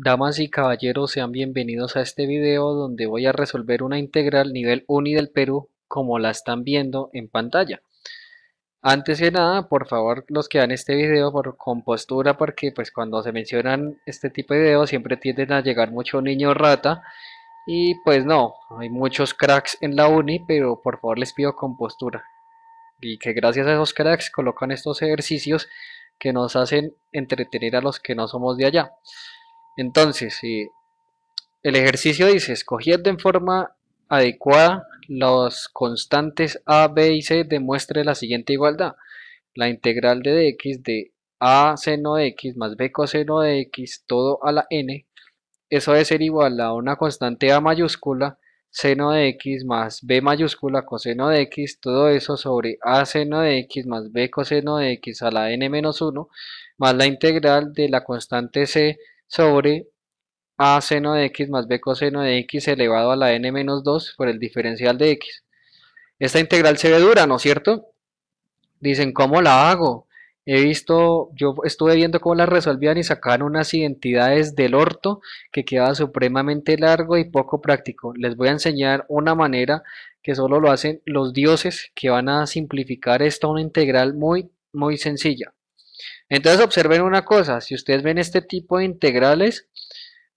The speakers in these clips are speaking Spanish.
Damas y caballeros, sean bienvenidos a este video donde voy a resolver una integral nivel UNI del Perú como la están viendo en pantalla. Antes de nada, por favor, los que dan este video por compostura porque pues cuando se mencionan este tipo de videos siempre tienden a llegar mucho niño rata y pues no, hay muchos cracks en la uni, pero por favor les pido compostura y que gracias a esos cracks colocan estos ejercicios que nos hacen entretener a los que no somos de allá. Entonces, si el ejercicio dice, escogiendo en forma adecuada los constantes a, b y c, demuestre la siguiente igualdad. La integral de dx de a seno de x más b coseno de x todo a la n, eso debe ser igual a una constante a mayúscula seno de x más b mayúscula coseno de x, todo eso sobre a seno de x más b coseno de x a la n menos 1, más la integral de la constante c sobre a seno de x más b coseno de x elevado a la n menos 2 por el diferencial de x. Esta integral se ve dura, ¿no es cierto? Dicen, ¿cómo la hago? He visto, yo estuve viendo cómo la resolvían y sacaban unas identidades del orto que quedaba supremamente largo y poco práctico. Les voy a enseñar una manera que solo lo hacen los dioses que van a simplificar esta una integral muy, muy sencilla. Entonces observen una cosa, si ustedes ven este tipo de integrales,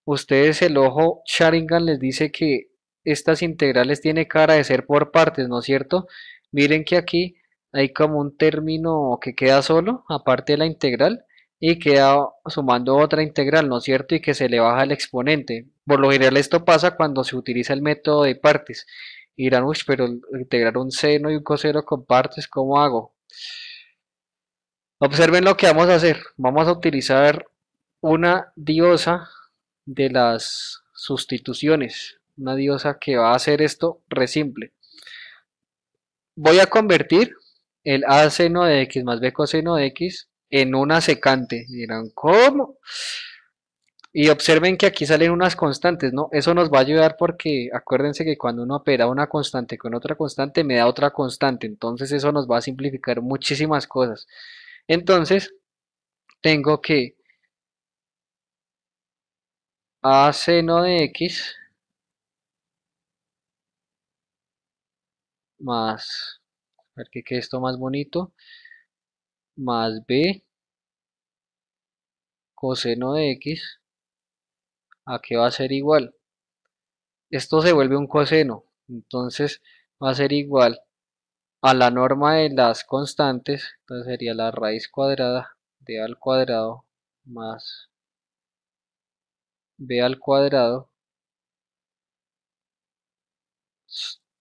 ustedes el ojo Sharingan les dice que estas integrales tiene cara de ser por partes, ¿no es cierto? Miren que aquí hay como un término que queda solo, aparte de la integral, y queda sumando otra integral, ¿no es cierto? Y que se le baja el exponente. Por lo general esto pasa cuando se utiliza el método de partes. Irán, dirán, pero integrar un seno y un coseno con partes, ¿cómo hago? Observen lo que vamos a hacer. Vamos a utilizar una diosa de las sustituciones. Una diosa que va a hacer esto re simple. Voy a convertir el a seno de x más b coseno de x en una secante. Y dirán, ¿cómo? Y observen que aquí salen unas constantes, ¿no? Eso nos va a ayudar porque acuérdense que cuando uno opera una constante con otra constante, me da otra constante. Entonces eso nos va a simplificar muchísimas cosas. Entonces, tengo que a seno de x más, a que esto más bonito, más b coseno de x, ¿a qué va a ser igual? Esto se vuelve un coseno, entonces va a ser igual a la norma de las constantes, entonces sería la raíz cuadrada de al cuadrado más b al cuadrado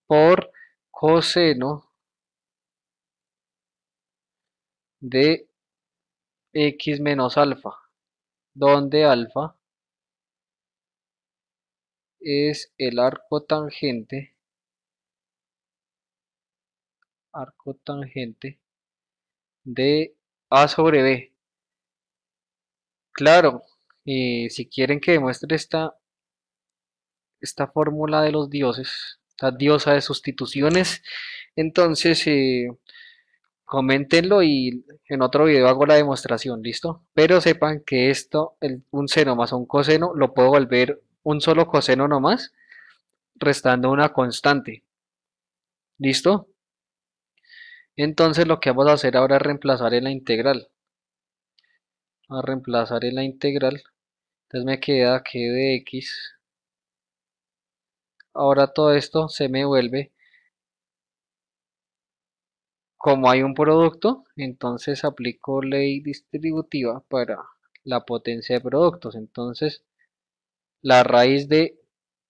por coseno de x menos alfa, donde alfa es el arco tangente arco tangente de A sobre B. Claro, si quieren que demuestre esta, esta fórmula de los dioses, la diosa de sustituciones, entonces comentenlo eh, coméntenlo y en otro video hago la demostración, ¿listo? Pero sepan que esto, un seno más un coseno, lo puedo volver un solo coseno nomás, restando una constante. ¿Listo? Entonces lo que vamos a hacer ahora es reemplazar en la integral. a reemplazar en la integral. Entonces me queda que de x. Ahora todo esto se me vuelve. Como hay un producto, entonces aplico ley distributiva para la potencia de productos. Entonces la raíz de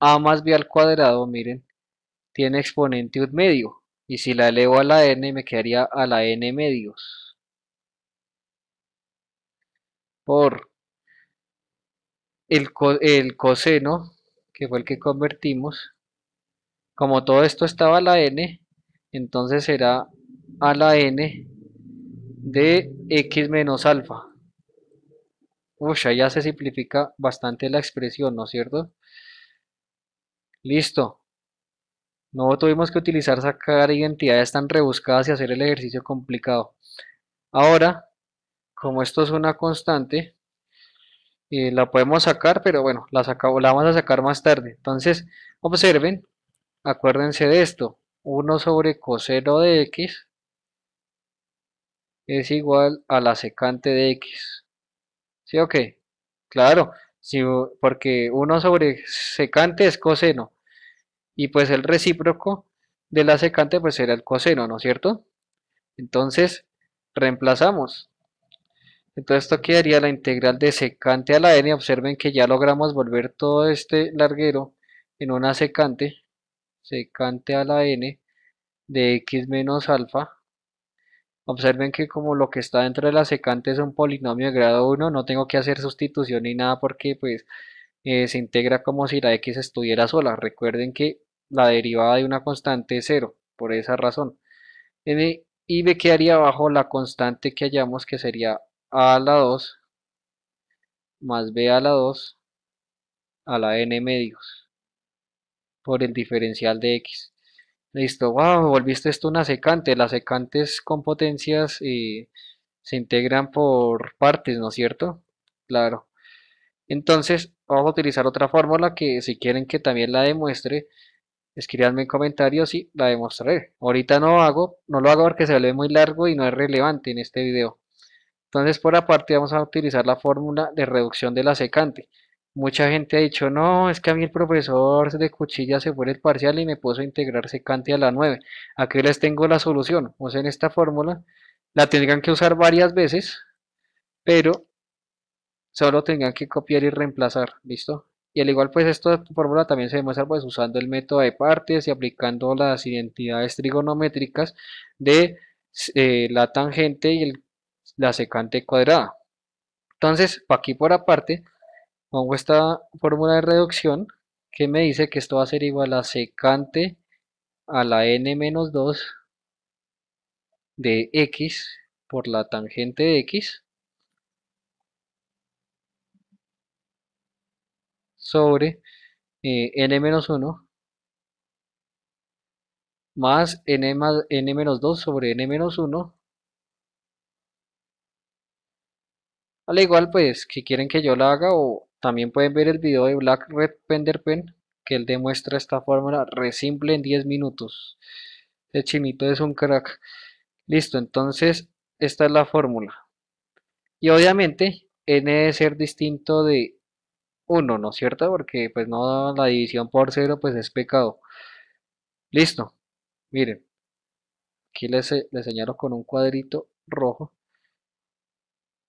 a más b al cuadrado, miren, tiene exponente un medio. Y si la elevo a la n, me quedaría a la n medios. Por el, el coseno, que fue el que convertimos, como todo esto estaba a la n, entonces será a la n de x menos alfa. Uy, ya se simplifica bastante la expresión, ¿no es cierto? Listo. No tuvimos que utilizar sacar identidades tan rebuscadas y hacer el ejercicio complicado. Ahora, como esto es una constante, eh, la podemos sacar, pero bueno, la, vamos a sacar más tarde. Entonces, observen, acuérdense de esto. 1 sobre coseno de x es igual a la secante de x. ¿Sí o qué? Claro, si, porque 1 sobre secante es coseno y pues el recíproco de la secante pues será el coseno, ¿no es cierto? Entonces reemplazamos. Entonces esto quedaría la integral de secante a la n. Observen que ya logramos volver todo este larguero en una secante. Secante a la n de x menos alfa. Observen que como lo que está dentro de la secante es un polinomio de grado 1, no tengo que hacer sustitución ni nada porque pues eh, se integra como si la x estuviera sola. Recuerden que la derivada de una constante es cero, por esa razón. y e, y me quedaría abajo la constante que hallamos, que sería a a la 2 más b a la 2 a la n medios por el diferencial de x. Listo, wow, volviste esto una secante. Las secantes con potencias eh, se integran por partes, ¿no es cierto? Claro. Entonces, vamos a utilizar otra fórmula que si quieren que también la demuestre, escribanme en comentarios y la demostraré. Ahorita no hago, no lo hago porque se ve muy largo y no es relevante en este video. Entonces por aparte vamos a utilizar la fórmula de reducción de la secante. Mucha gente ha dicho, no, es que a mí el profesor de cuchilla se fue el parcial y me puso a integrar secante a la 9. Aquí les tengo la solución. O en esta fórmula la tendrán que usar varias veces, pero solo tengan que copiar y reemplazar, ¿listo? Y al igual pues esta fórmula también se demuestra pues usando el método de partes y aplicando las identidades trigonométricas de eh, la tangente y la secante cuadrada. Entonces, aquí por aparte, pongo esta fórmula de reducción que me dice que esto va a ser igual a secante a la n menos 2 de x por la tangente de x sobre eh, n-1 más n-2 n sobre n-1 al igual pues que quieren que yo la haga o también pueden ver el video de Black Red pen que él demuestra esta fórmula resimple en 10 minutos el chimito es un crack listo entonces esta es la fórmula y obviamente n debe ser distinto de 1, ¿no es cierto? Porque pues no la división por 0 pues es pecado. Listo. Miren. Aquí les, les señalo con un cuadrito rojo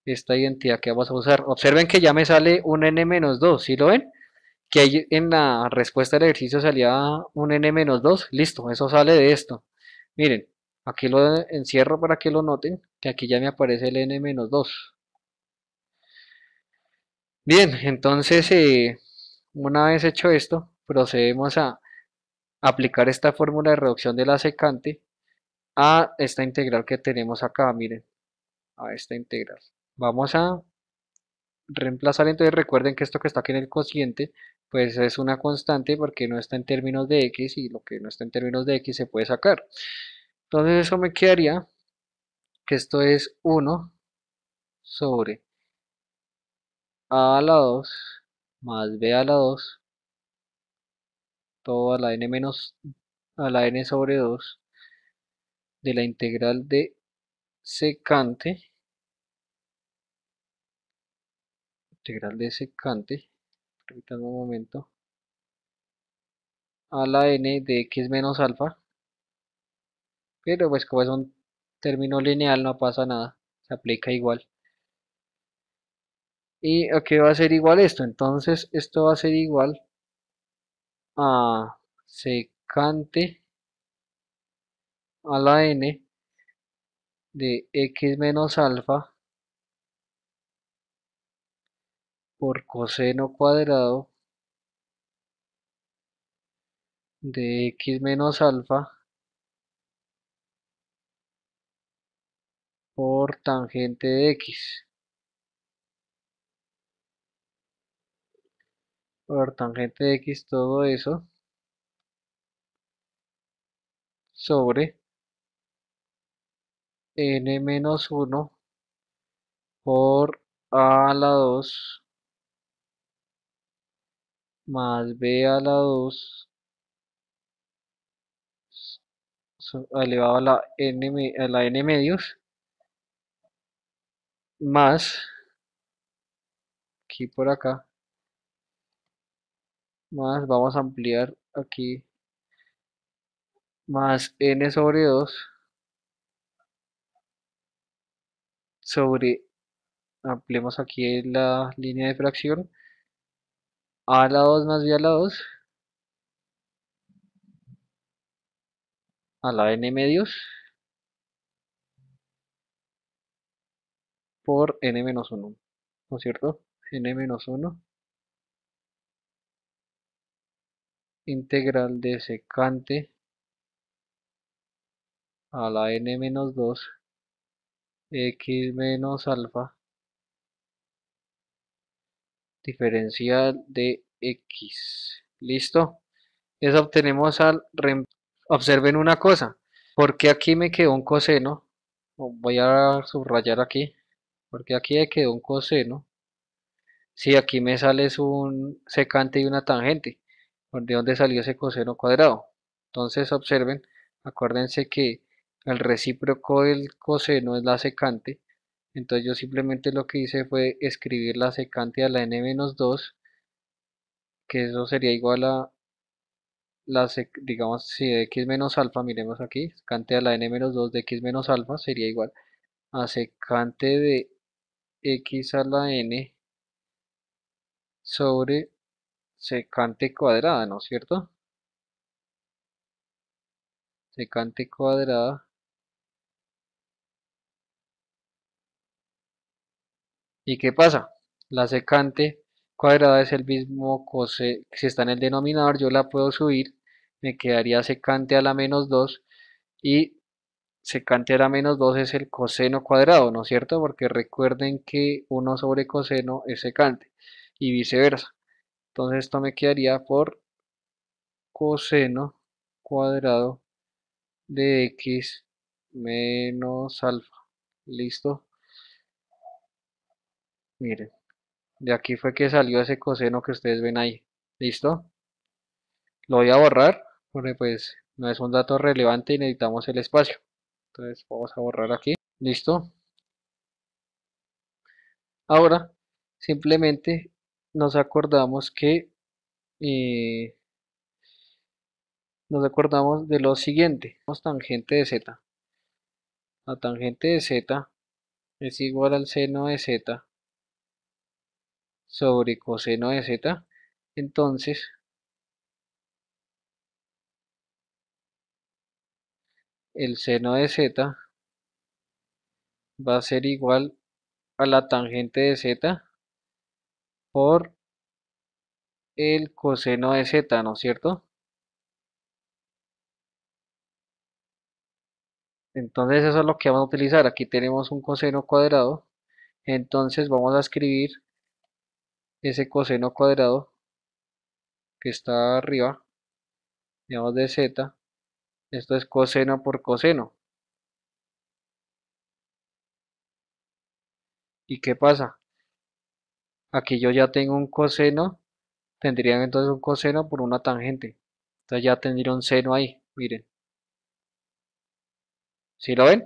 esta identidad que vamos a usar. Observen que ya me sale un n-2, ¿sí lo ven? Que ahí en la respuesta del ejercicio salía un n-2, listo, eso sale de esto. Miren, aquí lo encierro para que lo noten, que aquí ya me aparece el n-2. Bien, entonces eh, una vez hecho esto, procedemos a aplicar esta fórmula de reducción de la secante a esta integral que tenemos acá, miren, a esta integral. Vamos a reemplazar, entonces recuerden que esto que está aquí en el cociente, pues es una constante porque no está en términos de x y lo que no está en términos de x se puede sacar. Entonces eso me quedaría que esto es 1 sobre a la 2 más b a la 2 todo a la n menos a la n sobre 2 de la integral de secante integral de secante permítanme un momento a la n de x menos alfa pero pues como es un término lineal no pasa nada se aplica igual y aquí va a ser igual esto. Entonces esto va a ser igual a secante a la n de x menos alfa por coseno cuadrado de x menos alfa por tangente de x. por tangente x todo eso sobre n menos 1 por a a la 2 más b a la 2 elevado a la n, a la n medios más aquí por acá más vamos a ampliar aquí más n sobre 2 sobre ampliemos aquí la línea de fracción a la 2 más b a la 2 a la n medios por n menos 1 ¿no es cierto? n menos 1 integral de secante a la n menos 2 x menos alfa diferencial de x listo eso obtenemos al observen una cosa porque aquí me quedó un coseno voy a subrayar aquí porque aquí me quedó un coseno si aquí me sale un secante y una tangente de dónde salió ese coseno cuadrado. Entonces observen, acuérdense que el recíproco del coseno es la secante, entonces yo simplemente lo que hice fue escribir la secante a la n-2, que eso sería igual a la sec digamos si x menos alfa, miremos aquí, secante a la n-2 de x menos alfa sería igual a secante de x a la n sobre secante cuadrada, ¿no es cierto? Secante cuadrada. ¿Y qué pasa? La secante cuadrada es el mismo coseno, si está en el denominador yo la puedo subir, me quedaría secante a la menos 2 y secante a la menos 2 es el coseno cuadrado, ¿no es cierto? Porque recuerden que 1 sobre coseno es secante y viceversa. Entonces esto me quedaría por coseno cuadrado de x menos alfa. ¿Listo? Miren, de aquí fue que salió ese coseno que ustedes ven ahí. ¿Listo? Lo voy a borrar porque pues no es un dato relevante y necesitamos el espacio. Entonces vamos a borrar aquí. ¿Listo? Ahora, simplemente nos acordamos que eh, nos acordamos de lo siguiente tangente de z la tangente de z es igual al seno de z sobre coseno de z entonces el seno de z va a ser igual a la tangente de z por el coseno de z, ¿no es cierto? Entonces eso es lo que vamos a utilizar. Aquí tenemos un coseno cuadrado. Entonces vamos a escribir ese coseno cuadrado que está arriba. Digamos de z. Esto es coseno por coseno. ¿Y qué pasa? Aquí yo ya tengo un coseno, tendrían entonces un coseno por una tangente. Entonces ya tendría un seno ahí, miren. ¿Sí lo ven?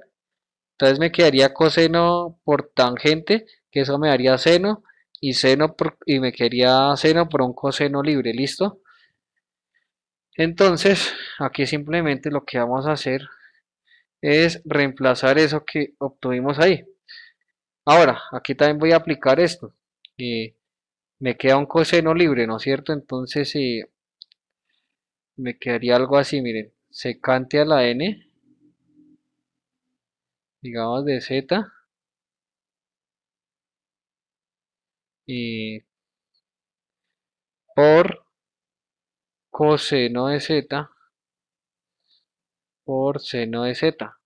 Entonces me quedaría coseno por tangente, que eso me daría seno, y seno por, y me quedaría seno por un coseno libre, ¿listo? Entonces, aquí simplemente lo que vamos a hacer es reemplazar eso que obtuvimos ahí. Ahora, aquí también voy a aplicar esto y me queda un coseno libre, ¿no es cierto? Entonces si eh, me quedaría algo así, miren, secante a la n, digamos de z, y por coseno de z por seno de z.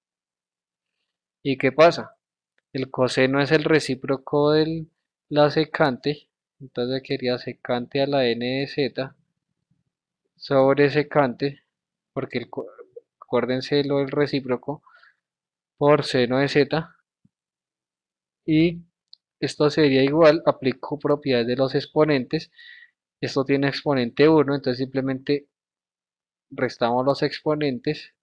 ¿Y qué pasa? El coseno es el recíproco del la secante, entonces quería secante a la n de z sobre secante, porque el, acuérdense lo del recíproco, por seno de z, y esto sería igual, aplico propiedades de los exponentes, esto tiene exponente 1, entonces simplemente restamos los exponentes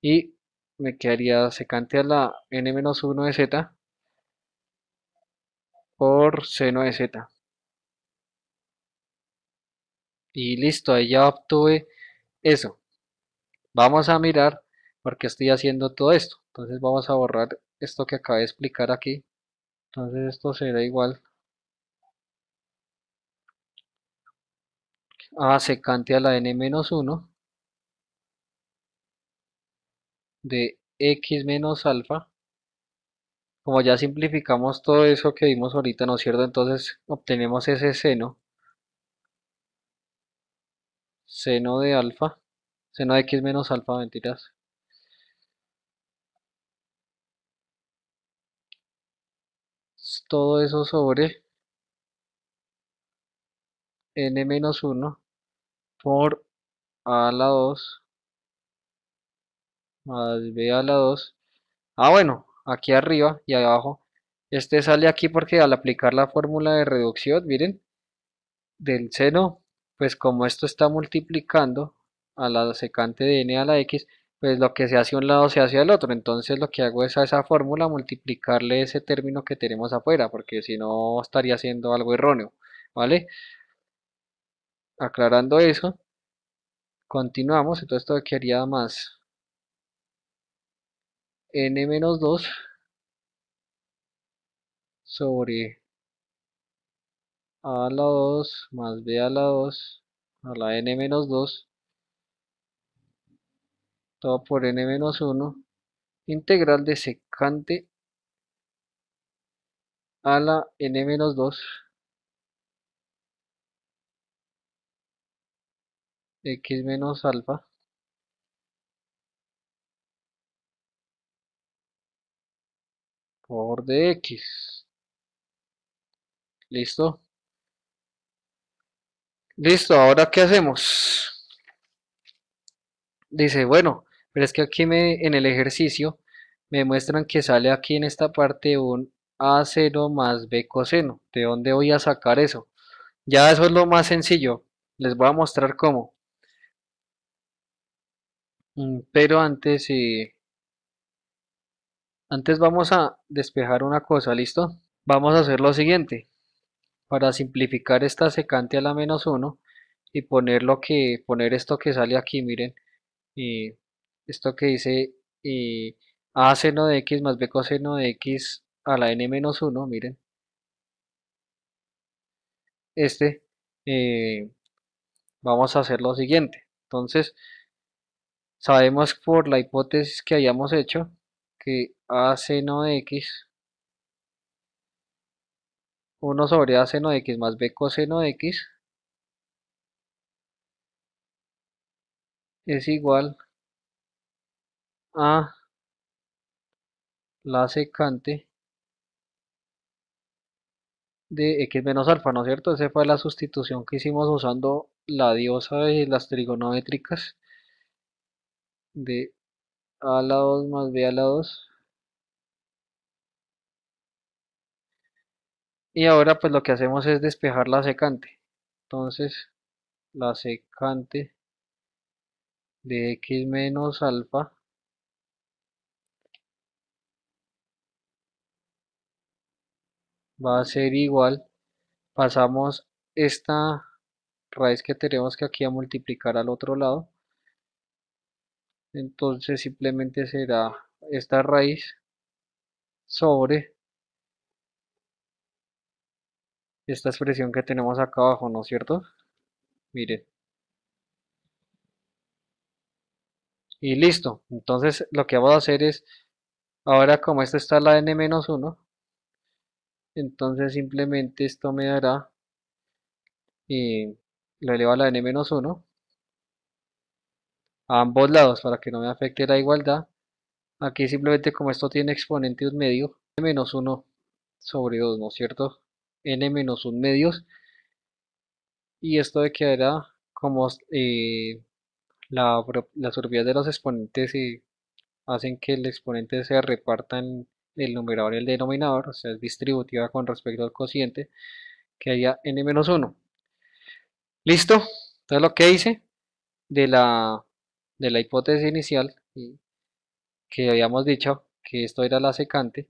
y me quedaría secante a la n-1 de z por seno de z. Y listo, ahí ya obtuve eso. Vamos a mirar por qué estoy haciendo todo esto. Entonces vamos a borrar esto que acabé de explicar aquí. Entonces esto será igual a secante a la n-1 de x menos alfa como ya simplificamos todo eso que vimos ahorita, ¿no es cierto? Entonces obtenemos ese seno. Seno de alfa. Seno de x menos alfa, mentiras. Todo eso sobre n menos 1 por a la 2 más b a la 2. Ah, bueno, aquí arriba y abajo. Este sale aquí porque al aplicar la fórmula de reducción, miren, del seno, pues como esto está multiplicando a la secante de n a la x, pues lo que se hace a un lado se hace al otro. Entonces lo que hago es a esa fórmula multiplicarle ese término que tenemos afuera, porque si no estaría haciendo algo erróneo, ¿vale? Aclarando eso, continuamos, entonces esto haría más n-2 sobre a a la 2 más b a la 2 a la n-2 todo por n-1 integral de secante a la n-2 x menos alfa por de x ¿Listo? Listo, ahora ¿qué hacemos? Dice, bueno, pero es que aquí me, en el ejercicio me muestran que sale aquí en esta parte un a0 más b coseno. ¿De dónde voy a sacar eso? Ya eso es lo más sencillo. Les voy a mostrar cómo. Mm, pero antes, eh, antes vamos a despejar una cosa, ¿listo? Vamos a hacer lo siguiente. Para simplificar esta secante a la menos 1 y poner, que, poner esto que sale aquí, miren, esto que dice a seno de x más b coseno de x a la n menos 1, miren. Este, eh, vamos a hacer lo siguiente. Entonces, sabemos por la hipótesis que hayamos hecho que a seno de x 1 sobre a seno de x más b coseno de x es igual a la secante de x menos alfa, ¿no es cierto? Esa fue la sustitución que hicimos usando la diosa de las trigonométricas de a la 2 más B a la 2. Y ahora pues lo que hacemos es despejar la secante. Entonces la secante de x menos alfa va a ser igual. Pasamos esta raíz que tenemos que aquí a multiplicar al otro lado entonces simplemente será esta raíz sobre esta expresión que tenemos acá abajo, ¿no es cierto? Miren. Y listo. Entonces lo que vamos a hacer es, ahora como esta está la n-1, entonces simplemente esto me dará, y eh, lo eleva a la n-1, a ambos lados para que no me afecte la igualdad. Aquí simplemente como esto tiene exponente un medio, n menos 1 sobre 2, ¿no es cierto? n menos 1 medios. Y esto de que era como eh, la, las de los exponentes y hacen que el exponente se reparta en el numerador y el denominador, o sea, es distributiva con respecto al cociente, que haya n menos 1. ¿Listo? Entonces lo que hice de la de la hipótesis inicial que habíamos dicho que esto era la secante,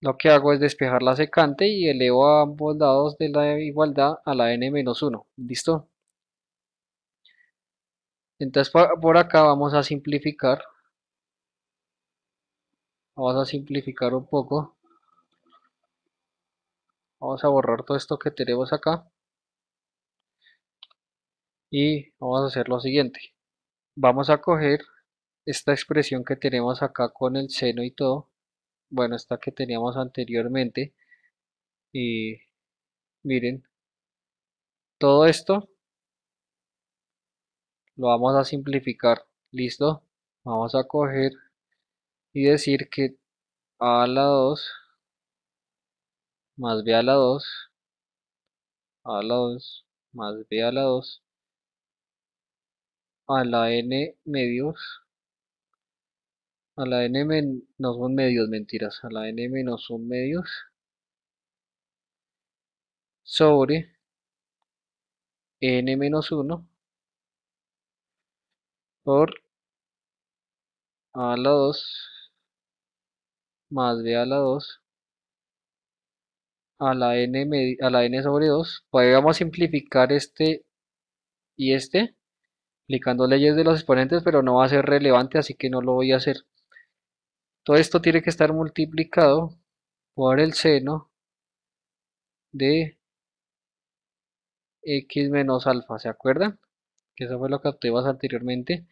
lo que hago es despejar la secante y elevo a ambos lados de la igualdad a la n-1, ¿listo? Entonces por acá vamos a simplificar, vamos a simplificar un poco, vamos a borrar todo esto que tenemos acá, y vamos a hacer lo siguiente vamos a coger esta expresión que tenemos acá con el seno y todo bueno esta que teníamos anteriormente y miren todo esto lo vamos a simplificar listo vamos a coger y decir que a la 2 más b a la 2 a la 2 más b a la 2 a la n medios a la n no son medios mentiras a la n menos son medios sobre n menos 1 por a la 2 más b a la 2 a la n, a la n sobre 2 podemos simplificar este y este aplicando leyes de los exponentes, pero no va a ser relevante, así que no lo voy a hacer. Todo esto tiene que estar multiplicado por el seno de x menos alfa, ¿se acuerdan? Que eso fue lo que obtuvimos anteriormente.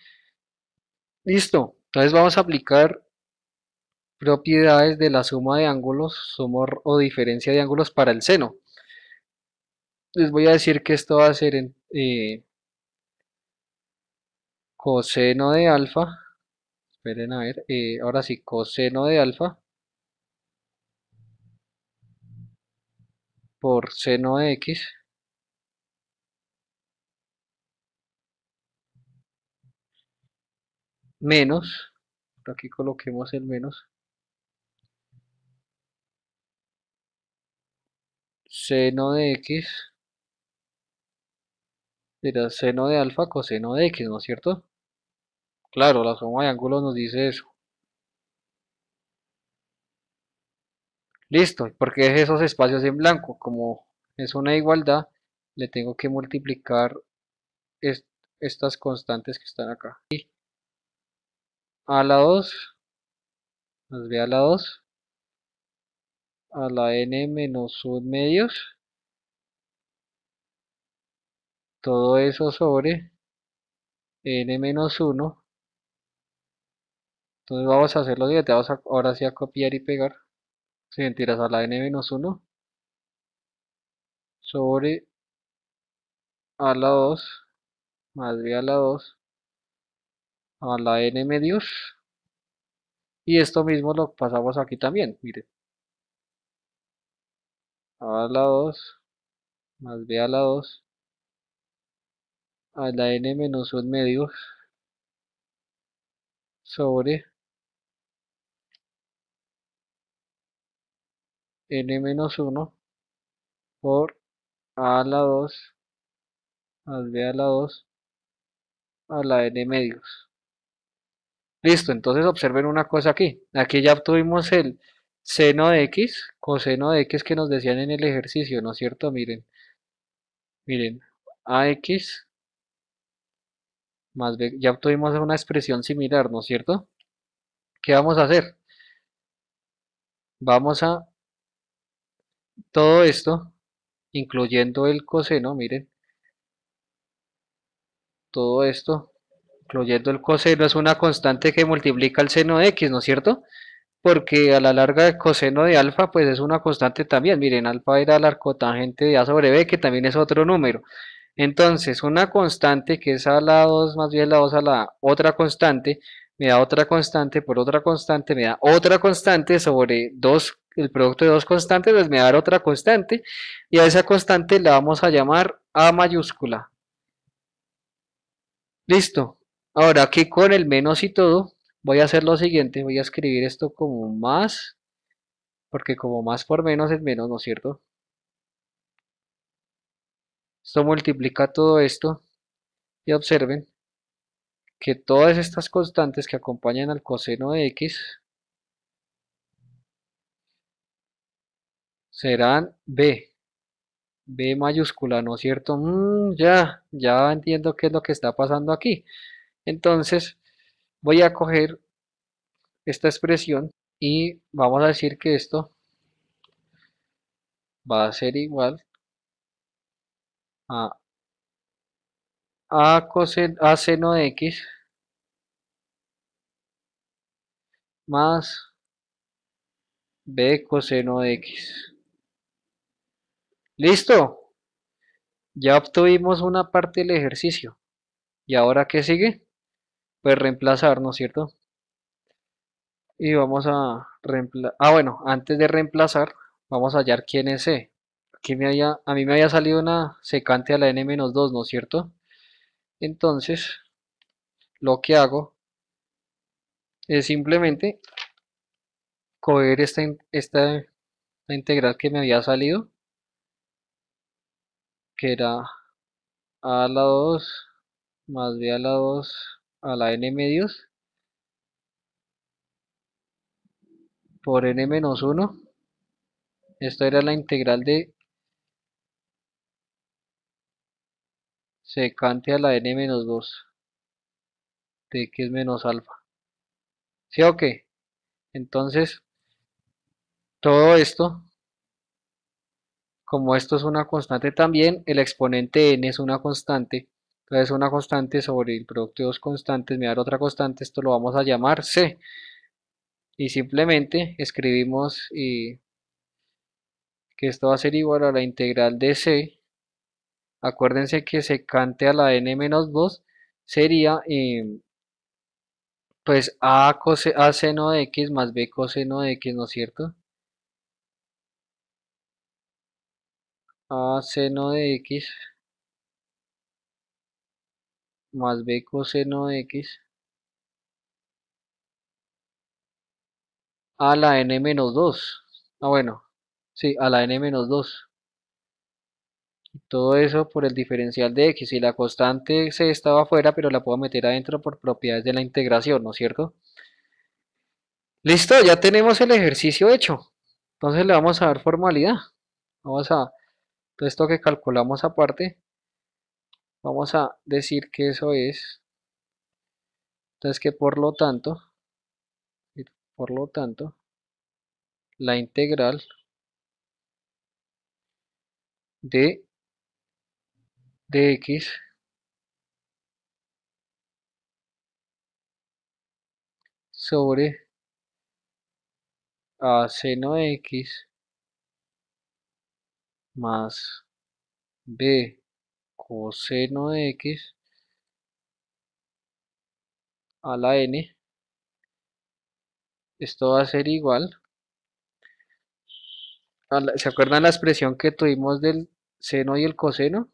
Listo, entonces vamos a aplicar propiedades de la suma de ángulos, sumor o diferencia de ángulos para el seno. Les voy a decir que esto va a ser en, eh, coseno de alfa, esperen a ver, eh, ahora sí, coseno de alfa por seno de x menos, aquí coloquemos el menos, seno de x será seno de alfa coseno de x, ¿no es cierto? Claro, la suma de ángulos nos dice eso. Listo, porque es esos espacios en blanco, como es una igualdad, le tengo que multiplicar estas constantes que están acá. a la 2, nos ve a la 2, a la n menos 1 medios, todo eso sobre n menos 1 entonces vamos a hacer lo siguiente, vamos ahora sí a copiar y pegar Si tiras a la n-1 sobre a la 2 más b a la 2 a la n medios y esto mismo lo pasamos aquí también, mire a la 2 más b a la 2 a la n menos 1 medios sobre n-1 por a la 2 más b a la 2 a la n medios. Listo, entonces observen una cosa aquí. Aquí ya obtuvimos el seno de x, coseno de x que nos decían en el ejercicio, ¿no es cierto? Miren, miren, ax más b, ya obtuvimos una expresión similar, ¿no es cierto? ¿Qué vamos a hacer? Vamos a todo esto, incluyendo el coseno, miren, todo esto, incluyendo el coseno, es una constante que multiplica el seno de x, ¿no es cierto? Porque a la larga el coseno de alfa, pues es una constante también. Miren, alfa era la arcotangente de a sobre b, que también es otro número. Entonces, una constante que es a la 2, más bien la 2 a la otra constante, me da otra constante por otra constante, me da otra constante sobre 2 el producto de dos constantes, pues me va a dar otra constante, y a esa constante la vamos a llamar A mayúscula. Listo. Ahora aquí con el menos y todo, voy a hacer lo siguiente, voy a escribir esto como más, porque como más por menos es menos, ¿no es cierto? Esto multiplica todo esto, y observen que todas estas constantes que acompañan al coseno de x serán B. B mayúscula, ¿no es cierto? Mm, ya, ya entiendo qué es lo que está pasando aquí. Entonces, voy a coger esta expresión y vamos a decir que esto va a ser igual a a, a seno de x más b coseno de x. Listo. Ya obtuvimos una parte del ejercicio. ¿Y ahora qué sigue? Pues reemplazar, ¿no es cierto? Y vamos a reemplazar. Ah, bueno, antes de reemplazar, vamos a hallar quién es C. E. me haya, a mí me había salido una secante a la n-2, ¿no es cierto? Entonces, lo que hago es simplemente coger esta integral que me había salido que era a la 2 más b a la 2 a la n medios por n menos 1 esto era la integral de secante a la n menos 2 de x menos alfa ¿sí o qué? entonces todo esto como esto es una constante también, el exponente n es una constante. Entonces una constante sobre el producto de dos constantes me da otra constante, esto lo vamos a llamar c. Y simplemente escribimos que esto va a ser igual a la integral de c. Acuérdense que secante a la n menos 2 sería eh, pues a, cose, a seno de x más b coseno de x, ¿no es cierto? a seno de x más b coseno de x a la n menos 2 ah bueno sí a la n menos 2 todo eso por el diferencial de x y la constante se estaba afuera pero la puedo meter adentro por propiedades de la integración ¿no es cierto? listo ya tenemos el ejercicio hecho entonces le vamos a dar formalidad vamos a esto que calculamos aparte, vamos a decir que eso es, entonces que por lo tanto, por lo tanto, la integral de x sobre a seno de x más b coseno de x a la n. Esto va a ser igual. ¿Se acuerdan la expresión que tuvimos del seno y el coseno?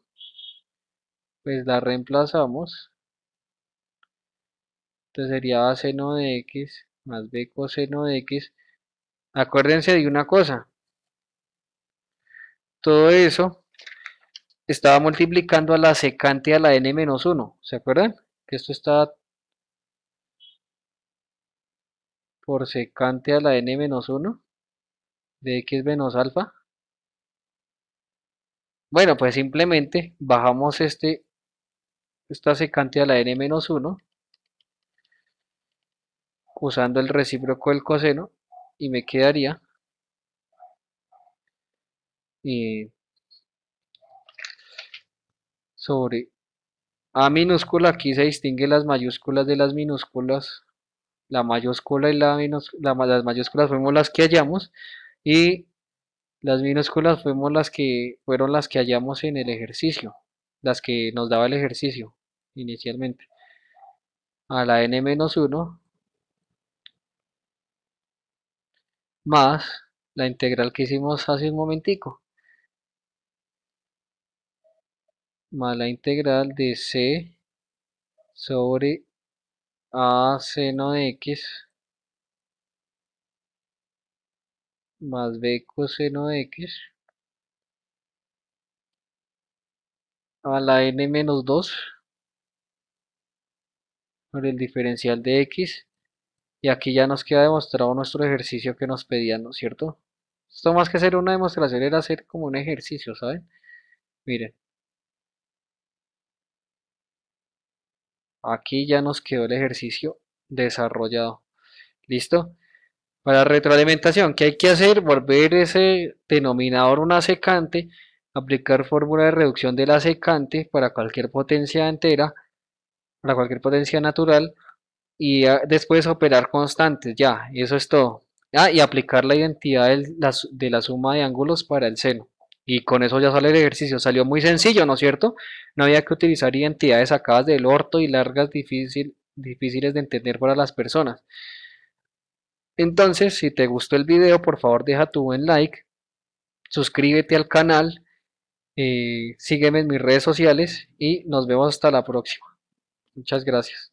Pues la reemplazamos. Entonces sería seno de x más b coseno de x. Acuérdense de una cosa todo eso, estaba multiplicando a la secante a la n-1, ¿se acuerdan? Que esto está por secante a la n-1 de x menos alfa. Bueno, pues simplemente bajamos este, esta secante a la n-1 menos usando el recíproco del coseno y me quedaría eh, sobre A minúscula, aquí se distingue las mayúsculas de las minúsculas, la mayúscula y la, minúscula, las mayúsculas fuimos las que hallamos y las minúsculas fuimos las que fueron las que hallamos en el ejercicio, las que nos daba el ejercicio inicialmente. A la n-1 más la integral que hicimos hace un momentico. más la integral de c sobre a seno de x más b coseno de x a la n menos 2 por el diferencial de x y aquí ya nos queda demostrado nuestro ejercicio que nos pedían, ¿no es cierto? Esto más que ser una demostración era hacer como un ejercicio, ¿saben? Miren. Aquí ya nos quedó el ejercicio desarrollado. ¿Listo? Para retroalimentación, ¿qué hay que hacer? Volver ese denominador una secante, aplicar fórmula de reducción de la secante para cualquier potencia entera, para cualquier potencia natural, y después operar constantes, ya, eso es todo. Ah, y aplicar la identidad de la suma de ángulos para el seno y con eso ya sale el ejercicio. Salió muy sencillo, ¿no es cierto? No había que utilizar identidades sacadas del orto y largas difícil, difíciles de entender para las personas. Entonces, si te gustó el video, por favor deja tu buen like, suscríbete al canal, eh, sígueme en mis redes sociales y nos vemos hasta la próxima. Muchas gracias.